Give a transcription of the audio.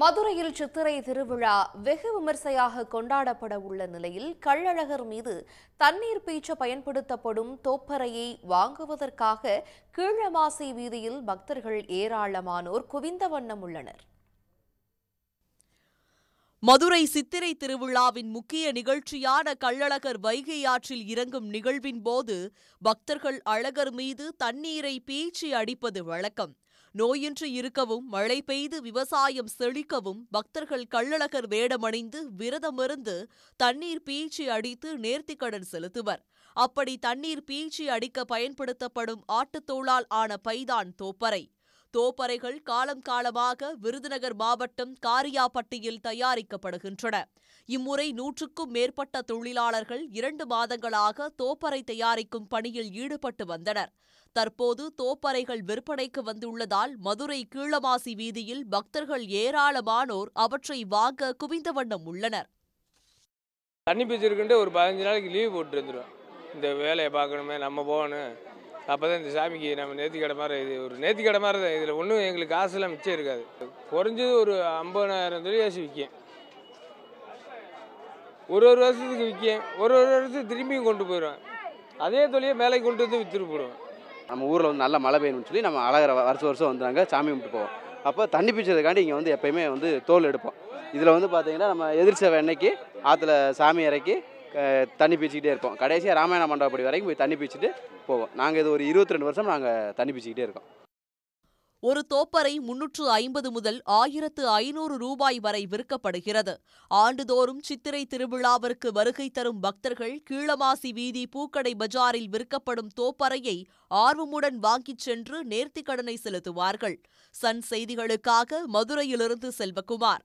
மதுரையில் சித்திரை திருவிழா வெகு விமர்சையாக கொண்டாடப்பட உள்ள நிலையில் கள்ளழகர் மீது தண்ணீர் பீச்ச பயன்படுத்தப்படும் தோப்பறையை வாங்குவதற்காக கீழமாசி வீதியில் பக்தர்கள் ஏராளமானோர் குவிந்த வண்ணம் உள்ளனர் மதுரை சித்திரை திருவிழாவின் முக்கிய நிகழ்ச்சியான கள்ளழகர் வைகை ஆற்றில் இறங்கும் நிகழ்வின் போது பக்தர்கள் அழகர் மீது தண்ணீரை பீச்சி அடிப்பது வழக்கம் நோயின்றி இருக்கவும் மழை பெய்து விவசாயம் செழிக்கவும் பக்தர்கள் கள்ளழகர் வேடமணிந்து விரதமிருந்து தண்ணீர் பீய்ச்சி அடித்து நேர்த்திக்கடன் செலுத்துவர் அப்படி தண்ணீர் பீய்ச்சி அடிக்க பயன்படுத்தப்படும் ஆட்டுத்தோளால் ஆன பைதான் தோப்பரை தோப்பறைகள் காலம் காலமாக விருதுநகர் மாவட்டம் காரியாபட்டியில் தயாரிக்கப்படுகின்றன இம்முறை நூற்றுக்கும் மேற்பட்ட தொழிலாளர்கள் இரண்டு மாதங்களாக தோப்பறை தயாரிக்கும் பணியில் ஈடுபட்டு வந்தனர் தற்போது தோப்பறைகள் விற்பனைக்கு வந்துள்ளதால் மதுரை கீழமாசி வீதியில் பக்தர்கள் ஏராளமானோர் அவற்றை வாங்க குவிந்த வண்ணம் உள்ளனர் தண்ணி பிடிச்சிருக்குன்ட்டு ஒரு பதினஞ்சு நாளைக்கு லீவ் போட்டு இருந்துடும் இந்த வேலையை பார்க்கணுமே நம்ம போகணும் அப்போ தான் இந்த சாமிக்கு நம்ம நேத்தி கடை மாதிரி இது ஒரு நேத்தி கடை மாதிரி தான் இதில் ஒன்றும் எங்களுக்கு காசுலாம் மிச்சம் இருக்காது குறைஞ்சது ஒரு ஐம்பதாயிரம் தொழிலாசி விற்கும் ஒரு ஒரு வருஷத்துக்கு விற்கும் ஒரு ஒரு வருஷத்துக்கு திரும்பியும் கொண்டு போயிடுவேன் அதே தொழிலை மேலே கொண்டு வந்து விற்றுட்டு போடுவேன் நம்ம ஊரில் வந்து நல்லா மழை பெய்யணும்னு சொல்லி நம்ம அழகிற வருஷம் வருஷம் வந்து நாங்கள் சாமி கும்பிட்டு போவோம் அப்போ தண்ணி பிடிச்சதுக்காண்டி இங்கே வந்து எப்போயுமே வந்து தோல் எடுப்போம் இதில் வந்து பார்த்தீங்கன்னா நம்ம எதிர்ச்சவை அன்னைக்கு ஆற்றுல சாமி இறக்கி தண்ணி பிச்சுக்கிட்டே இருப்போம் கடைசியாக ராமாயண மண்டபப்படி வரைக்கும் போய் தண்ணி பிச்சுட்டு போவோம் நாங்கள் இது ஒரு இருபத்தி ரெண்டு வருஷம் நாங்கள் தண்ணி பிச்சுக்கிட்டே இருக்கோம் ஒரு தோப்பரை முன்னூற்று ஐம்பது முதல் ஆயிரத்து ஐநூறு ரூபாய் வரை விற்கப்படுகிறது ஆண்டுதோறும் சித்திரை திருவிழாவிற்கு வருகை தரும் பக்தர்கள் கீழமாசி வீதி பூக்கடை பஜாரில் விற்கப்படும் தோப்பறையை ஆர்வமுடன் வாங்கிச் சென்று நேர்த்திக்கடனை செலுத்துவார்கள் சன் செய்திகளுக்காக மதுரையிலிருந்து செல்வகுமார்